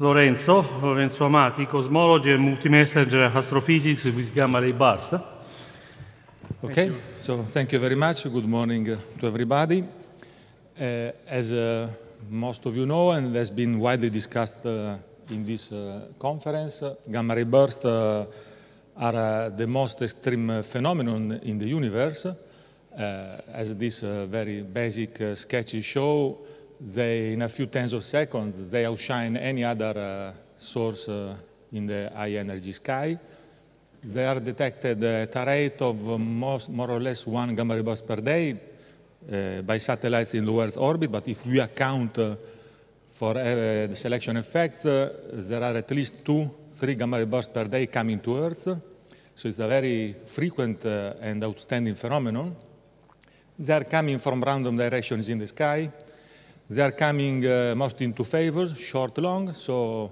Lorenzo, Lorenzo Amati, cosmology and multi-messenger astrophysics with Gamma Ray Burst. Okay, thank so thank you very much. Good morning to everybody. Uh, as uh, most of you know, and has been widely discussed uh, in this uh, conference, uh, gamma ray bursts uh, are the most extreme phenomenon in the universe. as this very basic sketchy show, they, in a few tens of seconds, they outshine any other uh, source uh, in the high energy sky. They are detected at a rate of most, more or less one gamma ray burst per day uh, by satellites in low Earth orbit, but if we account uh, for uh, the selection effects, uh, there are at least two, three gamma ray bursts per day coming to Earth. So it's a very frequent and outstanding phenomenon. They are coming from random directions in the sky. They are coming uh, most into favor, short, long, so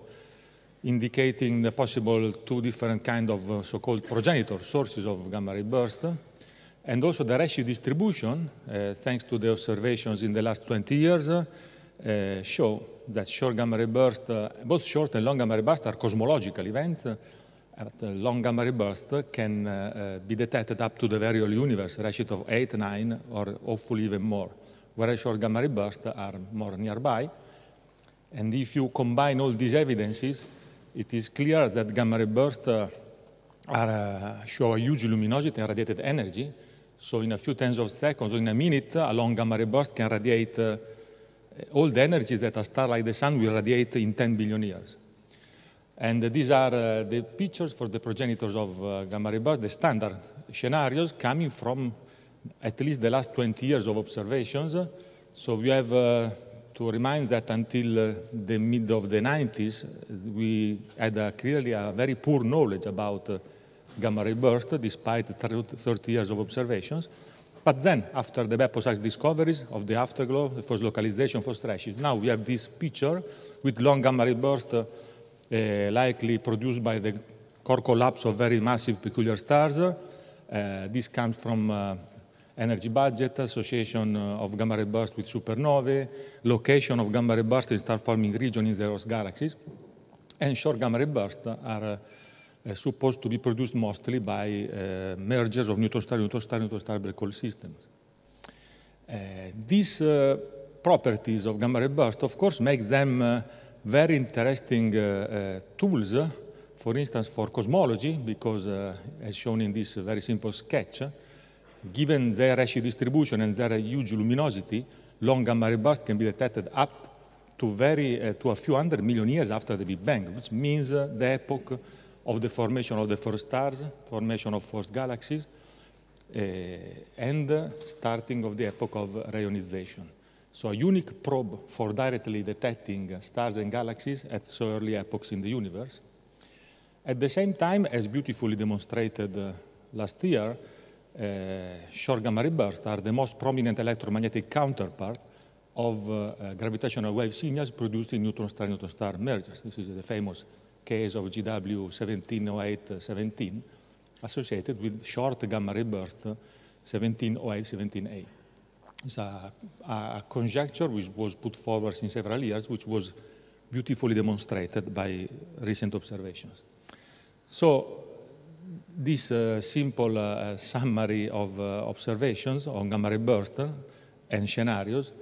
indicating the possible two different kind of uh, so-called progenitor sources of gamma ray burst. And also the ratio distribution, uh, thanks to the observations in the last 20 years, uh, show that short gamma ray burst, uh, both short and long gamma ray burst are cosmological events, uh, long gamma ray burst can uh, uh, be detected up to the very old universe, ratio of 8, 9, or hopefully even more whereas short gamma ray bursts are more nearby. And if you combine all these evidences, it is clear that gamma ray bursts uh, are, uh, show a huge luminosity and radiated energy. So in a few tens of seconds, or in a minute, uh, a long gamma ray burst can radiate uh, all the energy that a star like the sun will radiate in 10 billion years. And these are uh, the pictures for the progenitors of uh, gamma ray bursts, the standard scenarios coming from at least the last 20 years of observations. So we have uh, to remind that until uh, the mid of the 90s, we had uh, clearly a very poor knowledge about uh, gamma ray burst, despite 30 years of observations. But then, after the Beposac's discoveries of the afterglow, the first localization, first stretches. now we have this picture with long gamma ray burst uh, likely produced by the core collapse of very massive peculiar stars. Uh, this comes from energy budget, association uh, of gamma ray bursts with supernovae, location of gamma ray bursts in star-forming region in the host galaxies. And short gamma ray bursts are uh, uh, supposed to be produced mostly by mergers of neutron star, neutron star, neutron star black hole systems. these properties of gamma ray bursts, of course, make them very interesting tools for instance, for cosmology, because uh, as shown in this very simple sketch, Given their Redshift distribution and their huge luminosity, long gamma ray bursts can be detected up to, very, uh, to a few hundred million years after the Big Bang, which means uh, the epoch of the formation of the first stars, formation of first galaxies, uh, and starting of the epoch of rayonization. So a unique probe for directly detecting stars and galaxies at so early epochs in the universe. At the same time, as beautifully demonstrated uh, last year, Short gamma rebirths are the most prominent electromagnetic counterpart of gravitational wave signals produced in neutron-star-neutron star mergers. This is the famous case of GW 1708-17 associated with short gamma ray burst 1708-17A. It's a, a, conjecture which was put forward in several years, which was beautifully demonstrated by recent observations. So this uh, simple uh, uh, summary of uh, observations on gamma ray burst uh, and scenarios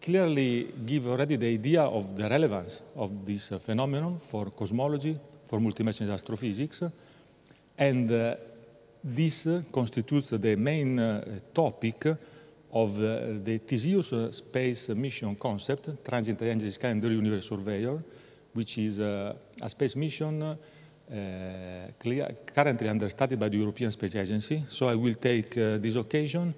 clearly give already the idea of the relevance of this uh, phenomenon for cosmology, for multi-message astrophysics, and this constitutes the main topic of the Theseus space mission concept, Transit Angelis the Universe Surveyor, which is a space mission uh, clear, currently study by the European Space Agency. So I will take uh, this occasion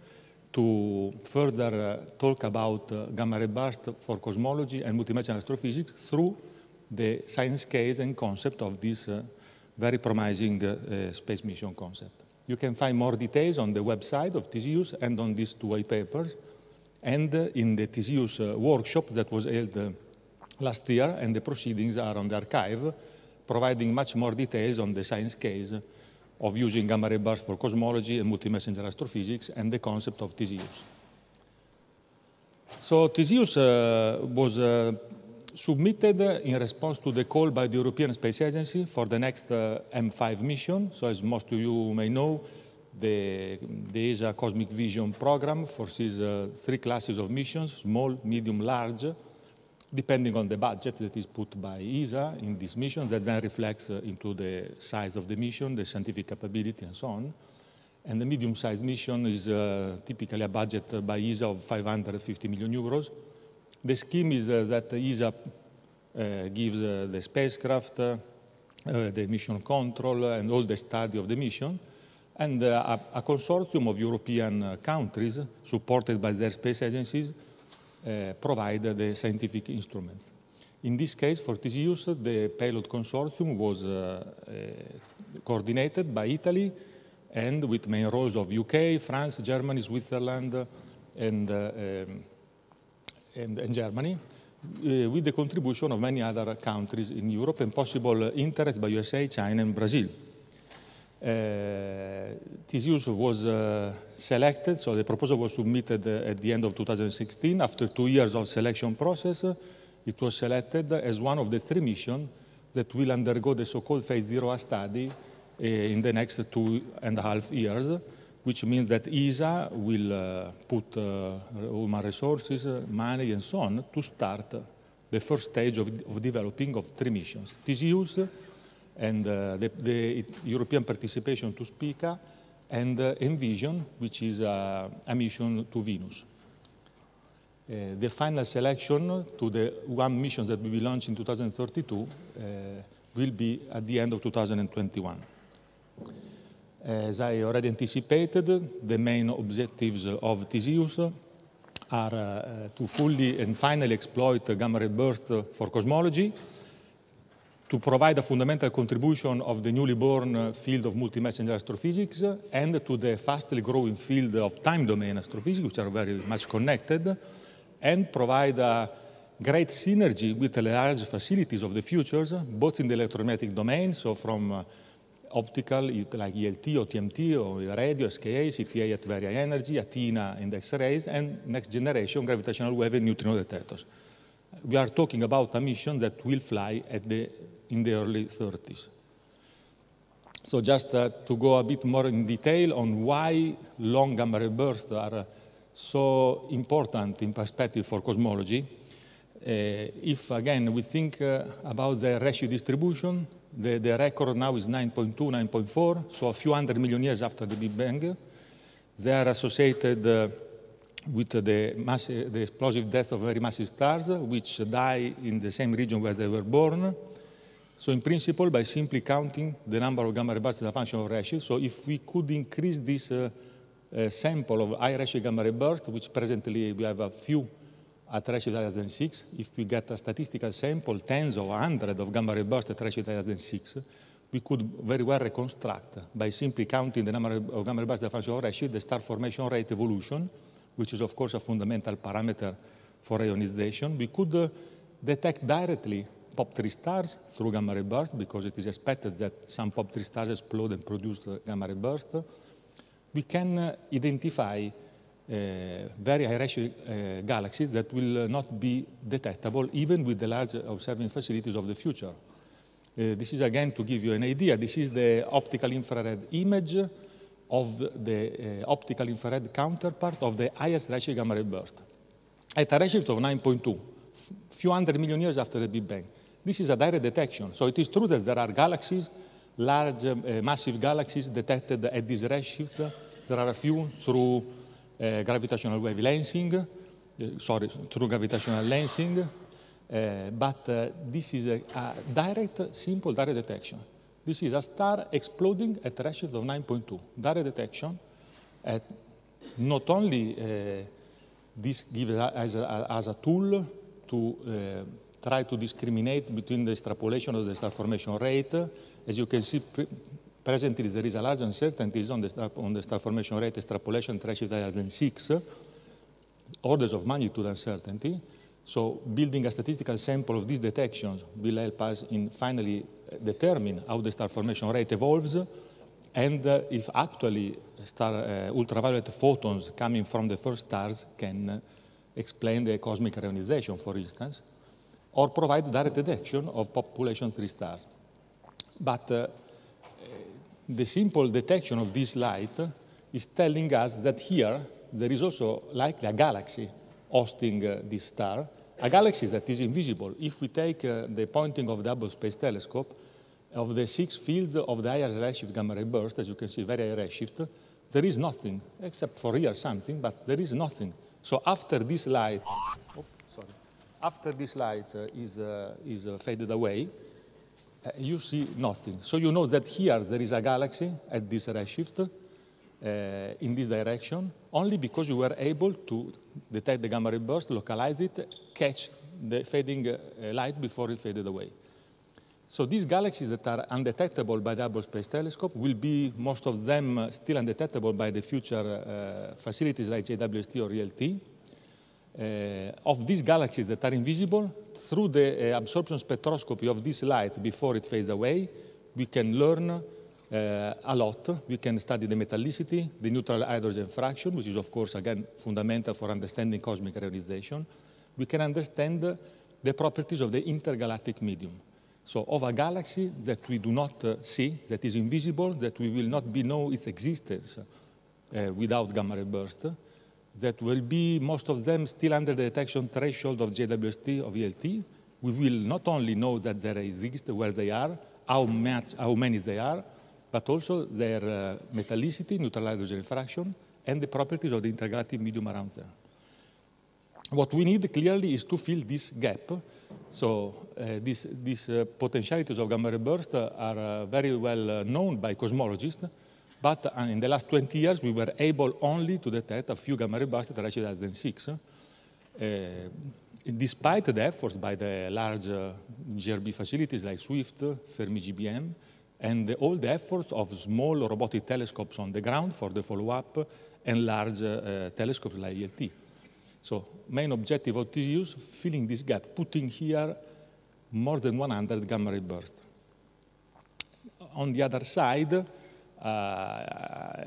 to further uh, talk about gamma ray burst for cosmology and multidimensional astrophysics through the science case and concept of this very promising space mission concept. You can find more details on the website of TCUS and on these two white papers and in the TCUS workshop that was held last year and the proceedings are on the archive providing much more details on the science case of using gamma ray bursts for cosmology and multi-messenger astrophysics and the concept of Theseus. So Theseus uh, was uh, submitted in response to the call by the European Space Agency for the next uh, M5 mission. So as most of you may know, the, the ESA Cosmic Vision program foresees uh, three classes of missions, small, medium, large, depending on the budget that is put by ESA in these missions, that then reflects uh, into the size of the mission, the scientific capability, and so on. And the medium-sized mission is uh, typically a budget by ESA of 550 million euros. The scheme is uh, that ESA uh, gives uh, the spacecraft, uh, the mission control, and all the study of the mission, and a, a, consortium of European countries, supported by their space agencies, Eh, provide the scientific instruments. In this case, for Tisius, the payload consortium was eh, eh, coordinated by Italy and with main roles of UK, France, Germany, Switzerland, and, um, and, and Germany. Uh, with the contribution of many other countries in Europe and possible interest by USA, China and Brazil. Uh, this use was uh, selected, so the proposal was submitted uh, at the end of 2016. After two years of selection process, it was selected as one of the three missions that will undergo the so-called phase zero A study in the next two and a half years, which means that ESA will uh, put uh, human resources, uh, money, and so on to start the first stage of, of developing of three missions. This use and uh, the, the, European participation to SPICA, uh, and uh, Envision, which is uh, a mission to Venus. Uh, the final selection to the one mission that will be launched in 2032 uh, will be at the end of 2021. As I already anticipated, the main objectives of TSEUS are to fully and finally exploit gamma ray burst for cosmology, to provide a fundamental contribution of the newly born uh, field of multi-messenger astrophysics and to the fastly growing field of time domain astrophysics, which are very much connected, and provide a great synergy with the large facilities of the futures, both in the electromagnetic domain, so from uh, optical, like ELT or TMT or radio, SKA, CTA at very high energy, ATINA in the X-rays, and next generation gravitational wave and neutrino detectors. We are talking about a mission that will fly at the in the early 30s. So just uh, to go a bit more in detail on why long gamma ray bursts are uh, so important in perspective for cosmology, uh, if again we think uh, about the ratio distribution, the, the record now is 9.2, 9.4, so a few hundred million years after the Big Bang, they are associated uh, with the, massive, the explosive death of very massive stars, which die in the same region where they were born. So in principle, by simply counting the number of gamma ray bursts as a function of ratio, so if we could increase this uh, uh, sample of high ratio gamma ray bursts, which presently we have a few at ratio higher than 6, if we get a statistical sample, tens or hundreds of gamma ray bursts at ratio higher than 6, we could very well reconstruct by simply counting the number of gamma ray bursts as a function of ratio, the star formation rate evolution, which is of course a fundamental parameter for ionization. We could uh, detect directly POP3 stars through gamma ray bursts because it is expected that some POP3 stars explode and produce gamma ray bursts. We can uh, identify uh, very high ratio uh, galaxies that will uh, not be detectable even with the large observing facilities of the future. Uh, this is again to give you an idea. This is the optical infrared image of the uh, optical infrared counterpart of the highest ratio gamma ray burst at a redshift of 9.2, few hundred million years after the Big Bang. This is a direct detection. So it is true that there are galaxies, large, um, uh, massive galaxies detected at this redshift. There are a few through uh, gravitational wave lensing, uh, sorry, through gravitational lensing, uh, but uh, this is a, a, direct, simple direct detection. This is a star exploding at redshift of 9.2. Direct detection at not only uh, this gives us as a, as a tool to try to discriminate between the extrapolation of the star formation rate. As you can see, pre presently there is a large uncertainty on the, star, on the star formation rate extrapolation threshold higher than six, orders of magnitude uncertainty. So building a statistical sample of these detections will help us in finally uh, determine how the star formation rate evolves and uh, if actually star, uh, ultraviolet photons coming from the first stars can uh, explain the cosmic ionization, for instance or provide direct detection of population three stars. But uh, the simple detection of this light is telling us that here there is also likely a galaxy hosting uh, this star, a galaxy that is invisible. If we take uh, the pointing of the Hubble Space Telescope, of the six fields of the higher redshift gamma ray burst, as you can see, very high redshift, there is nothing, except for here something, but there is nothing. So after this light after this light uh, is, uh, is uh, faded away, you see nothing. So you know that here there is a galaxy at this redshift in this direction, only because you were able to detect the gamma ray burst, localize it, catch the fading light before it faded away. So these galaxies that are undetectable by the Hubble Space Telescope will be, most of them, still undetectable by the future uh, facilities like JWST or ELT. Uh, of these galaxies that are invisible, through the uh, absorption spectroscopy of this light before it fades away, we can learn uh, a lot. We can study the metallicity, the neutral hydrogen fraction, which is, of course, again, fundamental for understanding cosmic realization. We can understand the properties of the intergalactic medium. So of a galaxy that we do not uh, see, that is invisible, that we will not be know its existence uh, without gamma ray burst, that will be, most of them, still under the detection threshold of JWST of ELT. We will not only know that they exist, where they are, how, much, how many they are, but also their uh, metallicity, neutral hydrogen fraction, and the properties of the intergalactic medium around them. What we need clearly is to fill this gap. So uh, these, these uh, potentialities of gamma ray bursts are uh, very well uh, known by cosmologists, but uh, in the last 20 years, we were able only to detect a few gamma ray bursts that are actually than six. Uh, eh, despite the efforts by the large uh, GRB facilities like SWIFT, uh, Fermi GBM, and the, all the efforts of small robotic telescopes on the ground for the follow-up and large uh, telescopes like ELT. So main objective of is filling this gap, putting here more than 100 gamma ray bursts. On the other side, uh,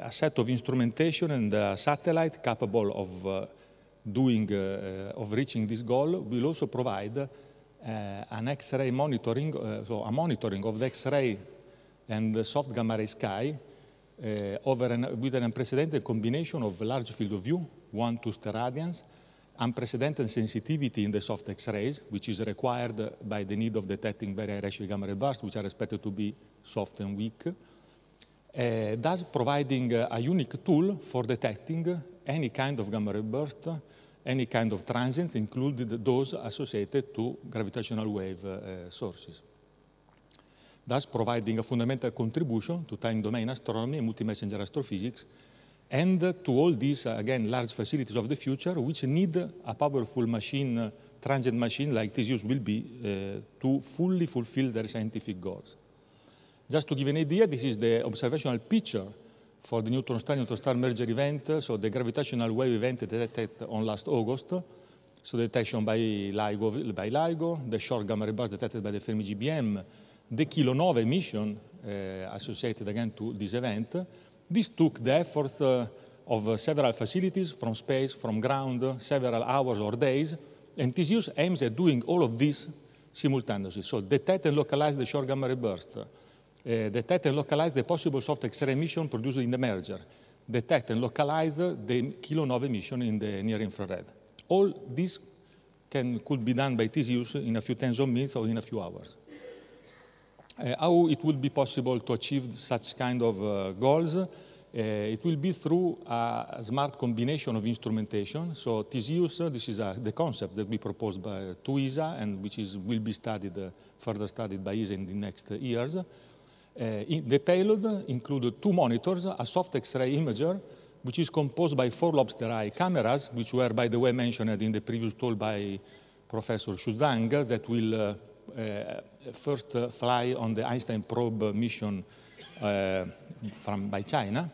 a set of instrumentation and satellite capable of uh, doing, uh, of reaching this goal. will also provide an X-ray monitoring, so a monitoring of the X-ray and the soft gamma ray sky over an, with an unprecedented combination of large field of view, one to star radiance, unprecedented sensitivity in the soft X-rays, which is required by the need of detecting very high ratio gamma ray bursts, which are expected to be soft and weak, uh, thus providing uh, a unique tool for detecting any kind of gamma ray burst, any kind of transients, including those associated to gravitational wave uh, sources, thus providing a fundamental contribution to time-domain astronomy and multi-messenger astrophysics, and to all these, again, large facilities of the future, which need a powerful machine, transient machine like TSUS will be, uh, to fully fulfill their scientific goals. Just to give an idea, this is the observational picture for the neutron-star-neutron-star merger event, so the gravitational wave event detected on last August, so detection by LIGO, by LIGO the short gamma ray burst detected by the Fermi GBM, the Kilo 9 mission uh, associated again to this event. This took the effort uh, of several facilities from space, from ground, several hours or days, and TCUS aims at doing all of this simultaneously, so detect and localize the short gamma ray burst, uh, detect and localize the possible soft X-ray emission produced in the merger. Detect and localize the kilonov emission in the near infrared. All this can, could be done by TCUs in a few tens of minutes or in a few hours. Uh, how it will be possible to achieve such kind of uh, goals? Uh, it will be through a smart combination of instrumentation. So TCUs, uh, this is uh, the concept that we proposed by, to ESA and which is, will be studied, further studied by ESA in the next years. Eh, in the payload included two monitors, a soft X-ray imager, which is composed by four lobster eye cameras, which were, by the way, mentioned in the previous talk by Professor Shuzang, that will uh, eh, first fly on the Einstein probe mission eh, from, by China.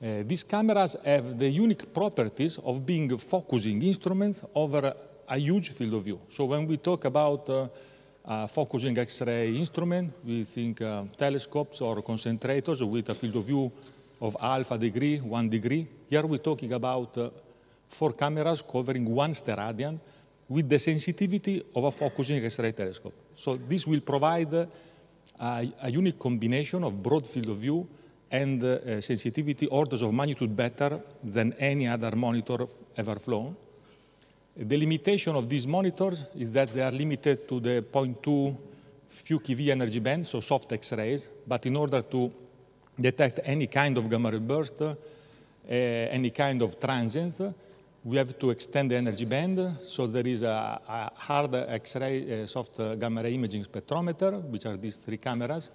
Uh, these cameras have the unique properties of being focusing instruments over a huge field of view. So when we talk about uh, uh, focusing X-ray instrument. We think uh, telescopes or concentrators with a field of view of alpha degree, one degree. Here we're talking about uh, four cameras covering one steradian with the sensitivity of a focusing X-ray telescope. So this will provide a unique combination of broad field of view and uh, sensitivity orders of magnitude better than any other monitor ever flown. The limitation of these monitors is that they are limited to the 0.2 few kV energy band, so soft X-rays, but in order to detect any kind of gamma ray burst, uh, any kind of transients, we have to extend the energy band, so there is a, a hard X-ray, uh, soft uh, gamma ray imaging spectrometer, which are these three cameras,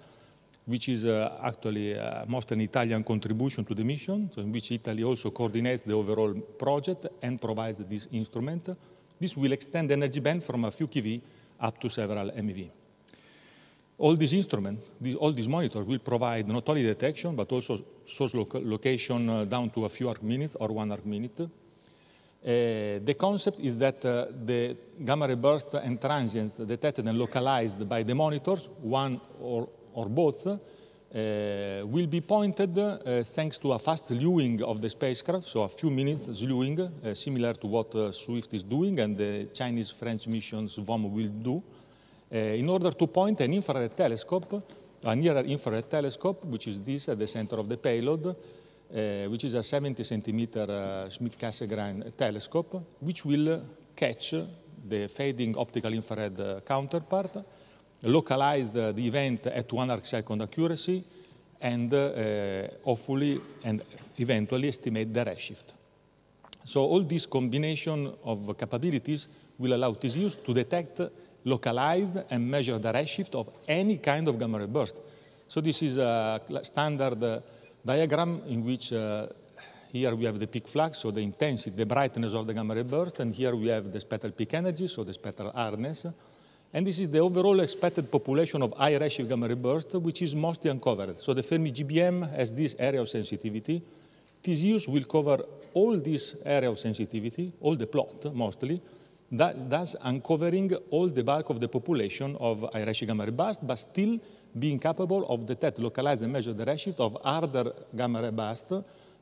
which is uh, actually uh, most an Italian contribution to the mission, so in which Italy also coordinates the overall project and provides this instrument. This will extend the energy band from a few kV up to several MeV. All these instruments, these, all these monitors will provide not only detection, but also source lo location uh, down to a few arc minutes or one arc minute. Uh, the concept is that uh, the gamma ray bursts and transients detected and localized by the monitors, one or or both, uh, will be pointed uh, thanks to a fast slewing of the spacecraft, so a few minutes slewing, uh, similar to what SWIFT is doing and the Chinese-French missions VOM will do, in order to point an infrared telescope, a nearer infrared telescope, which is this at the center of the payload, uh, which is a 70 centimeter uh, Schmidt-Cassegrain telescope, which will catch the fading optical infrared uh, counterpart localize the, the event at one arc second accuracy, and uh, hopefully and eventually estimate the redshift. So all this combination of capabilities will allow TCUs to detect, localize, and measure the redshift of any kind of gamma ray burst. So this is a standard uh, diagram in which uh, here we have the peak flux, so the intensity, the brightness of the gamma ray burst, and here we have the spectral peak energy, so the spectral hardness. And this is the overall expected population of high ratio gamma ray burst, which is mostly uncovered. So the Fermi GBM has this area of sensitivity. TZUs will cover all this area of sensitivity, all the plot mostly, that, thus uncovering all the bulk of the population of high ratio gamma ray burst, but still being capable of detect, localize, and measure the redshift of harder gamma ray burst,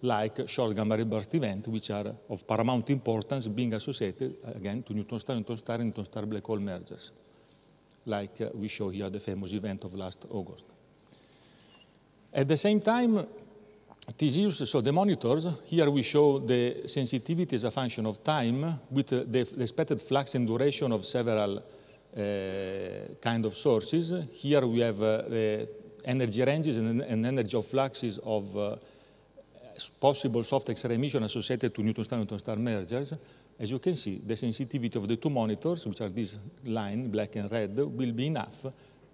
like short gamma ray burst event, which are of paramount importance being associated, again, to neutron star, neutron star, and neutron star black hole mergers like uh, we show here the famous event of last August. At the same time, TCUs, so the monitors, here we show the sensitivity as a function of time with uh, the expected flux and duration of several uh, kind of sources. Here we have uh, the energy ranges and, and energy of fluxes of uh, possible soft X-ray emission associated to Newton-star-Newton-star mergers. As you can see, the sensitivity of the two monitors, which are this line, black and red, will be enough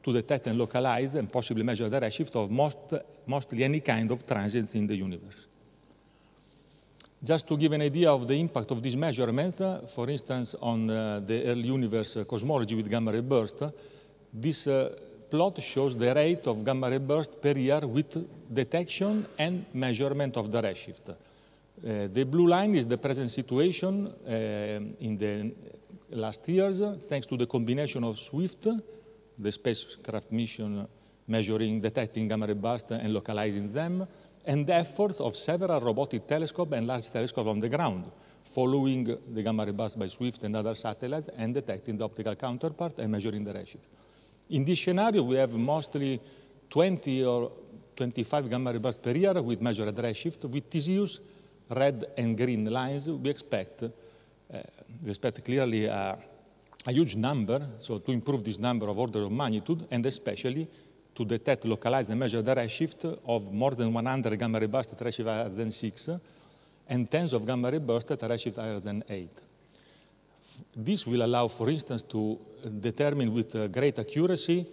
to detect and localize and possibly measure the redshift of most, mostly any kind of transients in the universe. Just to give an idea of the impact of these measurements, uh, for instance, on uh, the early universe uh, cosmology with gamma ray burst, this uh, plot shows the rate of gamma ray burst per year with detection and measurement of the redshift. Uh, the blue line is the present situation uh, in the last years, thanks to the combination of SWIFT, the spacecraft mission measuring, detecting gamma ray bursts and localizing them, and the efforts of several robotic telescopes and large telescopes on the ground, following the gamma ray burst by SWIFT and other satellites and detecting the optical counterpart and measuring the redshift. In this scenario, we have mostly 20 or 25 gamma ray bursts per year with measured redshift, with TCUs red and green lines, we expect, uh, we expect clearly a, a huge number, so to improve this number of order of magnitude, and especially to detect, localize, and measure the redshift of more than 100 gamma ray bursts at redshift higher than 6, and tens of gamma ray bursts at redshift higher than 8. This will allow, for instance, to determine with uh, great accuracy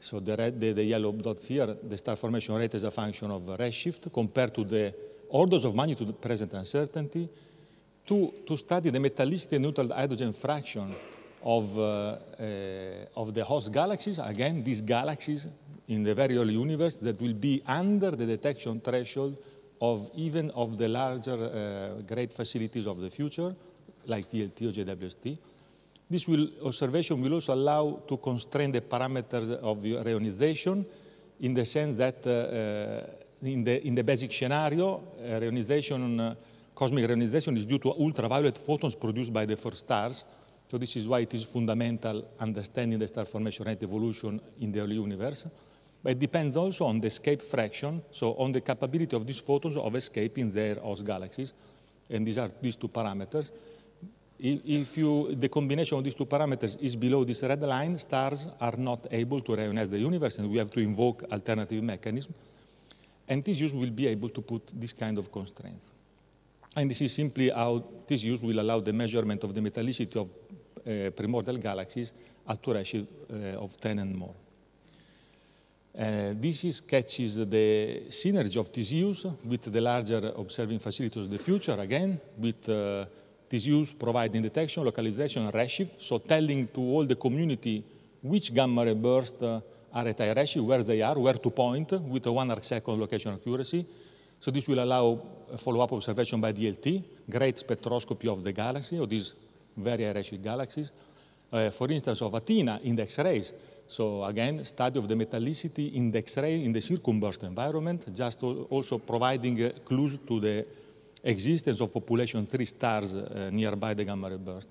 so the, red, the, the, yellow dots here, the star formation rate is a function of redshift compared to the orders of magnitude present uncertainty, to, to study the metallicity neutral hydrogen fraction of, uh, uh, of the host galaxies, again, these galaxies in the very early universe that will be under the detection threshold of even of the larger uh, great facilities of the future, like TLT or JWST. This will, observation will also allow to constrain the parameters of the reionization in the sense that uh, uh, in the, in the basic scenario, uh, reionization, uh, cosmic reionization is due to ultraviolet photons produced by the first stars. So this is why it is fundamental understanding the star formation and evolution in the early universe. But it depends also on the escape fraction, so on the capability of these photons of escaping their host galaxies. And these are these two parameters. If you, the combination of these two parameters is below this red line, stars are not able to reionize the universe, and we have to invoke alternative mechanisms. And TSUs will be able to put this kind of constraints. And this is simply how TSUs will allow the measurement of the metallicity of uh, primordial galaxies at two ratio uh, of 10 and more. Uh, this is, catches the synergy of TSUs with the larger observing facilities of the future, again, with uh, TSUs providing detection, localization, and redshift, so telling to all the community which gamma ray burst uh, are at IRESI, where they are, where to point with a one arc second location accuracy. So this will allow follow-up observation by DLT, great spectroscopy of the galaxy, or these very IRESI galaxies. Uh, for instance, of Athena in the X-rays. So again, study of the metallicity in the X-ray in the circumburst environment, just also providing clues to the existence of population three stars uh, nearby the gamma ray burst.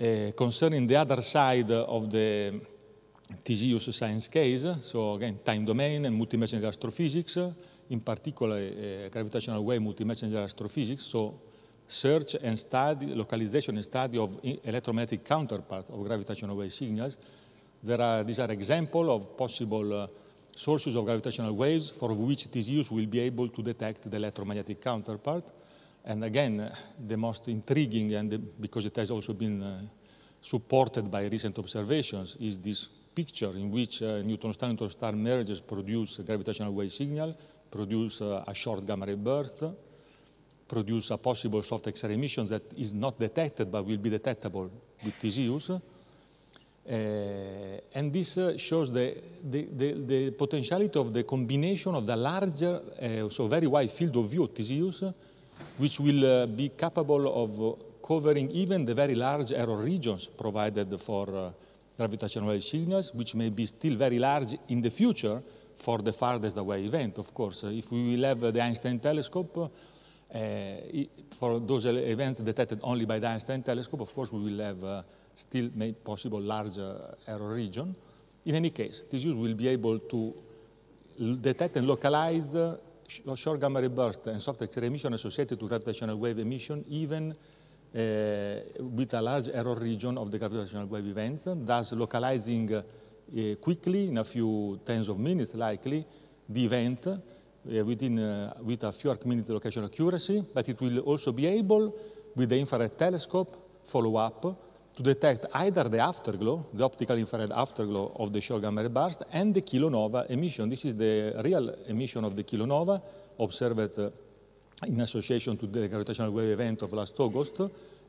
Uh, concerning the other side of the TGUS science case, so again, time domain and multi-messenger astrophysics, in particular uh, gravitational wave multi-messenger astrophysics, so search and study, localization and study of electromagnetic counterparts of gravitational wave signals. There are, these are examples of possible uh, sources of gravitational waves for which TGUs will be able to detect the electromagnetic counterpart. And again, uh, the most intriguing, and the, because it has also been uh, supported by recent observations, is this picture in which uh, Newton-star-Newton-star merges produce a gravitational wave signal, produce uh, a short gamma ray burst, produce a possible soft X-ray emission that is not detected but will be detectable with TZUs. Uh, and this uh, shows the, the, the, the, potentiality of the combination of the larger, uh, so very wide field of view of TZUs, uh, which will be capable of covering even the very large error regions provided for gravitational signals, which may be still very large in the future for the farthest away event, of course. If we will have the Einstein telescope, uh, for those events detected only by the Einstein telescope, of course, we will have uh, still made possible larger error region. In any case, this use will be able to detect and localize uh, short gamma ray burst and soft X-ray emission associated to gravitational wave emission, even Eh, with a large error region of the gravitational wave events, thus localizing eh, quickly, in a few tens of minutes likely, the event eh, within, with a few arc minute location accuracy, but it will also be able, with the infrared telescope follow-up, to detect either the afterglow, the optical infrared afterglow of the ray burst, and the kilonova emission. This is the real emission of the kilonova observed in association to the gravitational wave event of last August.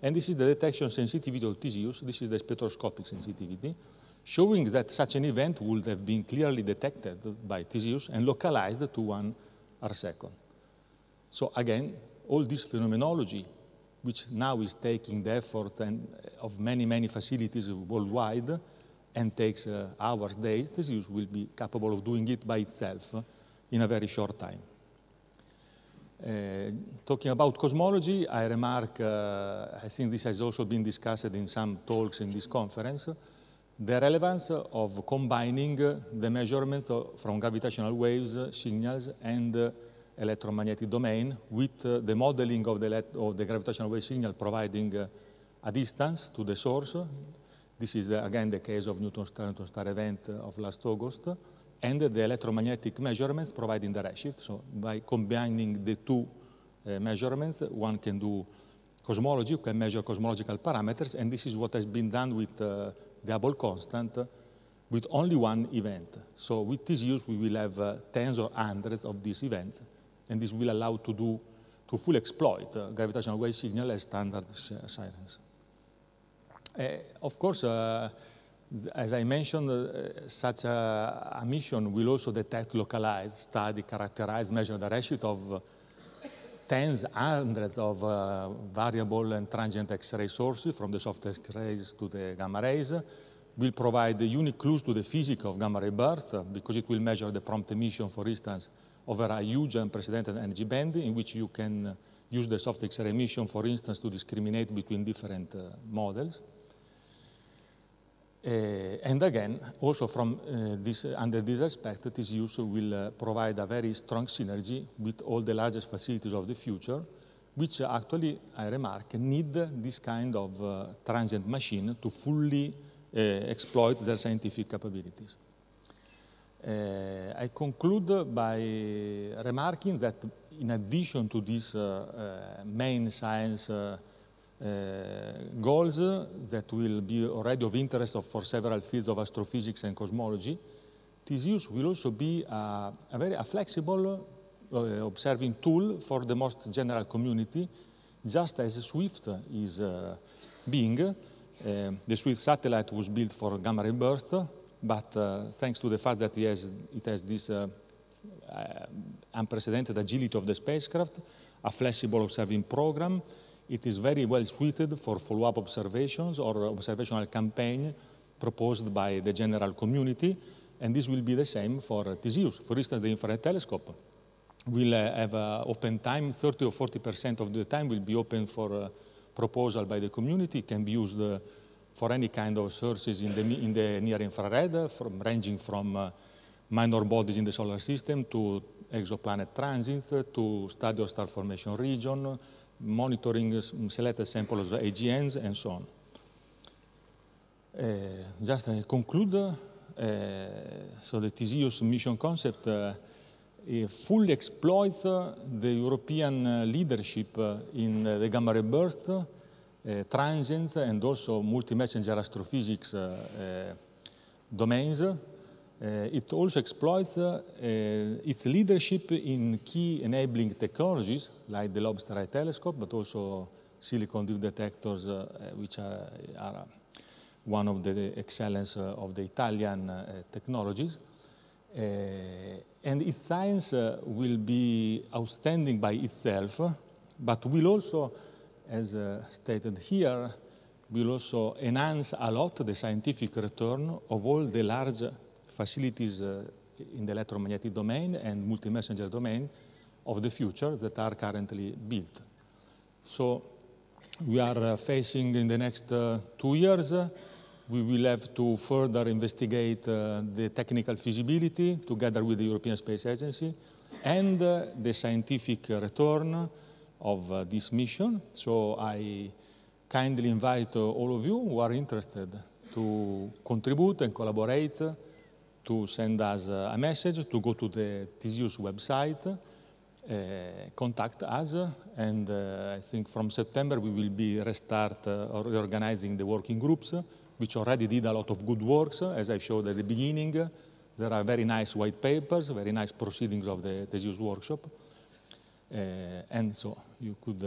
And this is the detection sensitivity of TCUs. This is the spectroscopic sensitivity, showing that such an event would have been clearly detected by TCUs and localized to one arcsecond. So again, all this phenomenology, which now is taking the effort and, of many, many facilities worldwide and takes uh, hours, days, TCUs will be capable of doing it by itself in a very short time. Eh, talking about cosmology, I remark, uh, I think this has also been discussed in some talks in this conference, the relevance of combining the measurements from gravitational waves, signals, and eh, electromagnetic domain with the modeling of the, of the gravitational wave signal providing a distance to the source. This is, again, the case of Newton's star, Newton's star event of last August and the electromagnetic measurements providing the redshift. So by combining the two uh, measurements, one can do cosmology, you can measure cosmological parameters, and this is what has been done with uh, the Hubble constant uh, with only one event. So with this use, we will have uh, tens or hundreds of these events, and this will allow to do to fully exploit uh, gravitational wave signal as standard science. Uh, of course, uh, as I mentioned, uh, such a, a, mission will also detect, localize, study, characterize, measure the ratio of uh, tens, hundreds of uh, variable and transient X-ray sources from the soft X-rays to the gamma rays. Will provide unique clues to the physics of gamma ray burst because it will measure the prompt emission, for instance, over a huge unprecedented energy band in which you can uh, use the soft X-ray emission, for instance, to discriminate between different uh, models. Eh, and again, also from eh, this, under this aspect, this use will eh, provide a very strong synergy with all the largest facilities of the future, which actually, I remark, need this kind of uh, transient machine to fully uh, exploit their scientific capabilities. Uh, I conclude by remarking that in addition to this main science uh, goals that will be already of interest of, for several fields of astrophysics and cosmology. TISIUS will also be a, a very a flexible uh, observing tool for the most general community, just as SWIFT is uh, being. Uh, the Swift satellite was built for gamma ray burst, but uh, thanks to the fact that it has, it has this uh, unprecedented agility of the spacecraft, a flexible observing program, it is very well suited for follow-up observations or observational campaign proposed by the general community, and this will be the same for uh, TZUs. For instance, the infrared telescope will uh, have uh, open time, 30 or 40% of the time will be open for uh, proposal by the community, it can be used uh, for any kind of sources in the, in the near infrared, uh, from, ranging from minor bodies in the solar system to exoplanet transits, to study of star formation region, monitoring selected samples of AGNs and so on. Uh, just to eh, conclude, uh, so the TCU submission concept uh, fully exploits the European leadership in the gamma ray burst, transients, and also multi-messenger astrophysics domains Eh, it also exploits eh, its leadership in key enabling technologies like the Lobster Eye Telescope, but also silicon div detectors, eh, which are, are, one of the excellence of the Italian technologies. and its science will be outstanding by itself, but will also, as stated here, will also enhance a lot the scientific return of all the large facilities uh, in the electromagnetic domain and multi-messenger domain of the future that are currently built. So we are uh, facing in the next uh, two years, we will have to further investigate uh, the technical feasibility together with the European Space Agency and uh, the scientific return of uh, this mission. So I kindly invite all of you who are interested to contribute and collaborate to send us a message, to go to the TCU's website, uh, contact us, and uh, I think from September we will be restart uh, or reorganizing the working groups, which already did a lot of good works, as I showed at the beginning. There are very nice white papers, very nice proceedings of the TCU's workshop, and so you could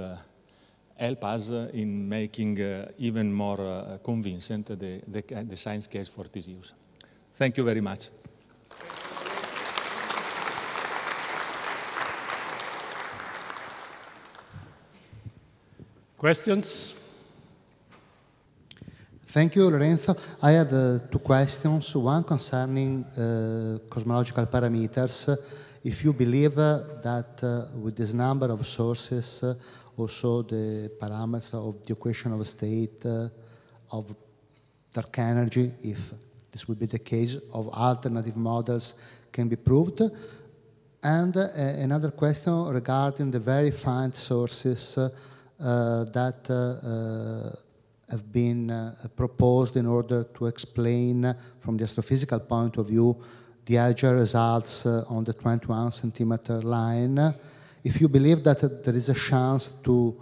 help us in making even more convincing the, the, the science case for TCUs. Thank you very much. Questions? Thank you, Lorenzo. I have uh, two questions. One concerning uh, cosmological parameters. If you believe uh, that uh, with this number of sources, uh, also the parameters of the equation of state uh, of dark energy, if this will be the case of alternative models can be proved. And uh, another question regarding the very fine sources uh, that uh, uh have been uh, proposed in order to explain, from the astrophysical point of view, the Alger results uh, on the 21 centimeter line. If you believe that there is a chance to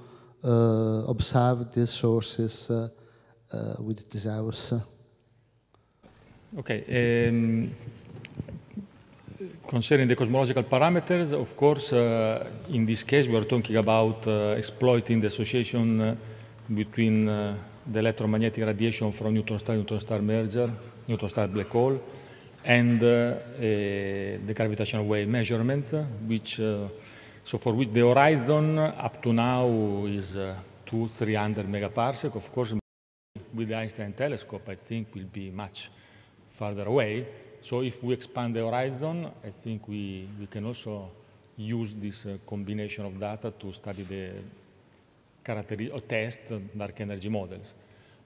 observe these sources with Theseus. Okay. Um, concerning the cosmological parameters, of course, uh, in this case, we are talking about uh, exploiting the association uh, between uh, the electromagnetic radiation from neutron star neutron star merger, neutron star black hole, and uh, the gravitational wave measurements, uh, which so for which the horizon up to now is two 300 megaparsec. Of course, with the Einstein telescope, I think will be much farther away. So if we expand the horizon, I think we, we can also use this uh, combination of data to study the character or test dark energy models.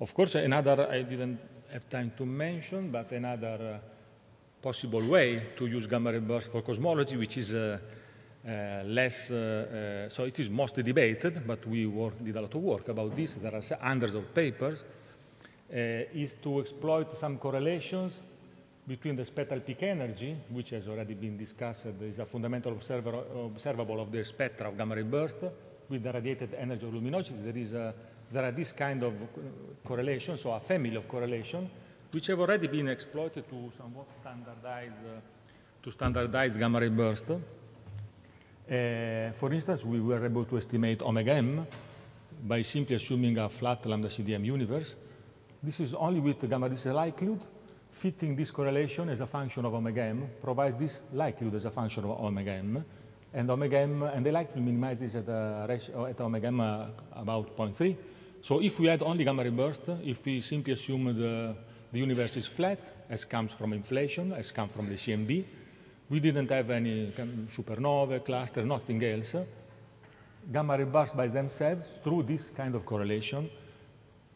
Of course, another, I didn't have time to mention, but another uh, possible way to use gamma ray bursts for cosmology, which is uh, uh less, uh, uh, so it is mostly debated, but we work, did a lot of work about this. There are hundreds of papers. Uh, is to exploit some correlations between the spectral peak energy, which has already been discussed, is a fundamental observer, observable of the spectra of gamma ray burst, with the radiated energy of luminosity. There, is a, there are this kind of correlations, so a family of correlation, which have already been exploited to somewhat standardize, uh, to standardize gamma ray burst. Uh, for instance, we were able to estimate omega m by simply assuming a flat lambda CDM universe. This is only with gamma this likelihood. Fitting this correlation as a function of omega m provides this likelihood as a function of omega m. And omega m, and they like to minimize this at, a ratio, at omega m uh, about 0.3. So if we had only gamma reversed, if we simply assume the, the universe is flat, as comes from inflation, as comes from the CMB, we didn't have any supernova, cluster, nothing else. Gamma reversed by themselves through this kind of correlation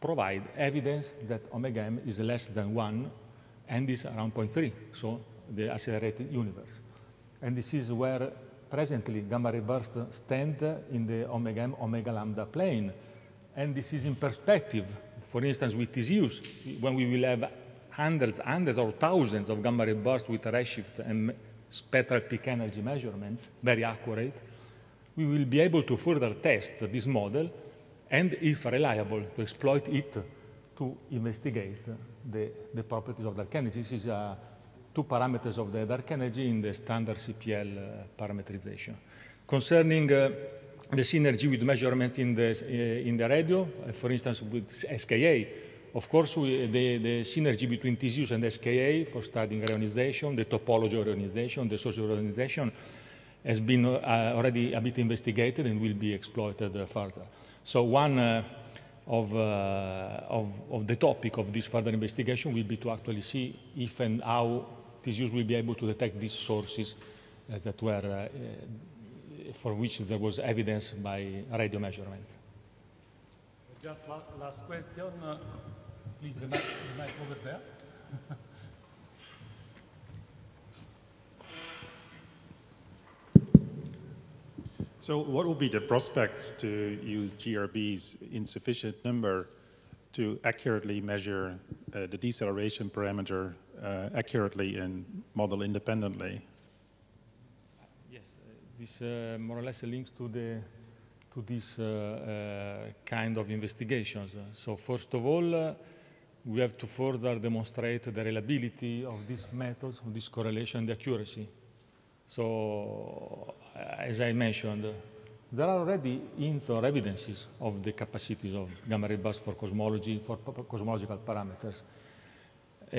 provide evidence that omega m is less than 1 and is around 0.3, so the accelerated universe. And this is where presently gamma ray bursts stand in the omega m, omega lambda plane. And this is in perspective. For instance, with use, when we will have hundreds, hundreds or thousands of gamma ray bursts with redshift and spectral peak energy measurements, very accurate, we will be able to further test this model and if reliable, to exploit it to investigate the, the properties of dark energy. This is uh, two parameters of the dark energy in the standard CPL uh, parametrization. Concerning uh, the synergy with measurements in the, uh, in the radio, uh, for instance, with SKA, of course, we, the, the synergy between TSUs and SKA for studying reionization, the topology of reionization, the social reionization, has been uh, already a bit investigated and will be exploited further. So one uh, of, uh, of, of, the topic of this further investigation will be to actually see if and how TCUs will be able to detect these sources uh, that were, uh, for which there was evidence by radio measurements. Just last, last question. Uh, please, the mic, the mic over there. So what will be the prospects to use GRBs in sufficient number to accurately measure uh, the deceleration parameter uh, accurately and model independently? Yes, uh, this uh, more or less links to the to this uh, kind of investigations. So first of all, we have to further demonstrate the reliability of these methods, of this correlation, the accuracy. So uh, as I mentioned, there are already in or evidences of the capacities of gamma ray bursts for cosmology, for cosmological parameters. Uh,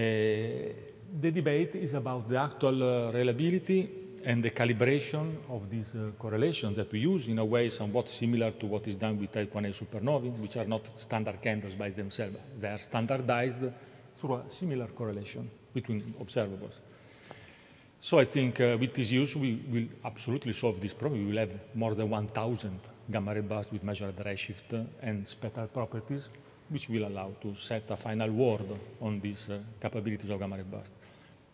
the debate is about the actual uh, reliability and the calibration of these uh, correlations that we use in a way somewhat similar to what is done with type 1a supernovae, which are not standard candles by themselves. They are standardized through a similar correlation between observables. So I think uh, with this use, we will absolutely solve this problem. We will have more than 1,000 gamma ray bursts with measured redshift uh, and spectral properties, which will allow to set a final word on these uh, capabilities of gamma ray bursts.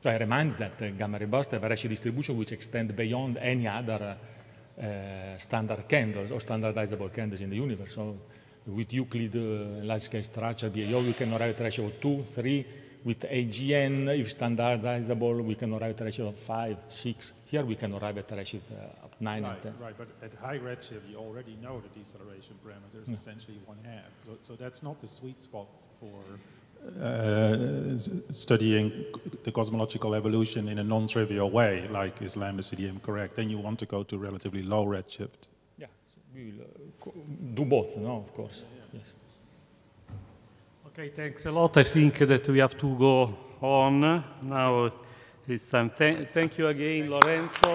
So I remind that uh, gamma ray bursts have a redshift distribution which extends beyond any other uh, uh, standard candles or standardizable candles in the universe. So with Euclid uh, large-scale structure, BAO, you can arrive at of 2, 3, with AGN, if standardizable, we can arrive at a ratio of 5, 6. Here we can arrive at a ratio of uh, 9 right, and 10. Right, but at high redshift, you already know the deceleration parameter is yeah. Hmm. essentially 1 half. So, so that's not the sweet spot for uh, studying the cosmological evolution in a non-trivial way, like is lambda CDM correct? Then you want to go to relatively low redshift. Yeah, so we will uh, do both, no, of course. Yeah, yeah. Okay, thanks a lot. I think that we have to go on now. It's time. Th thank you again, Lorenzo.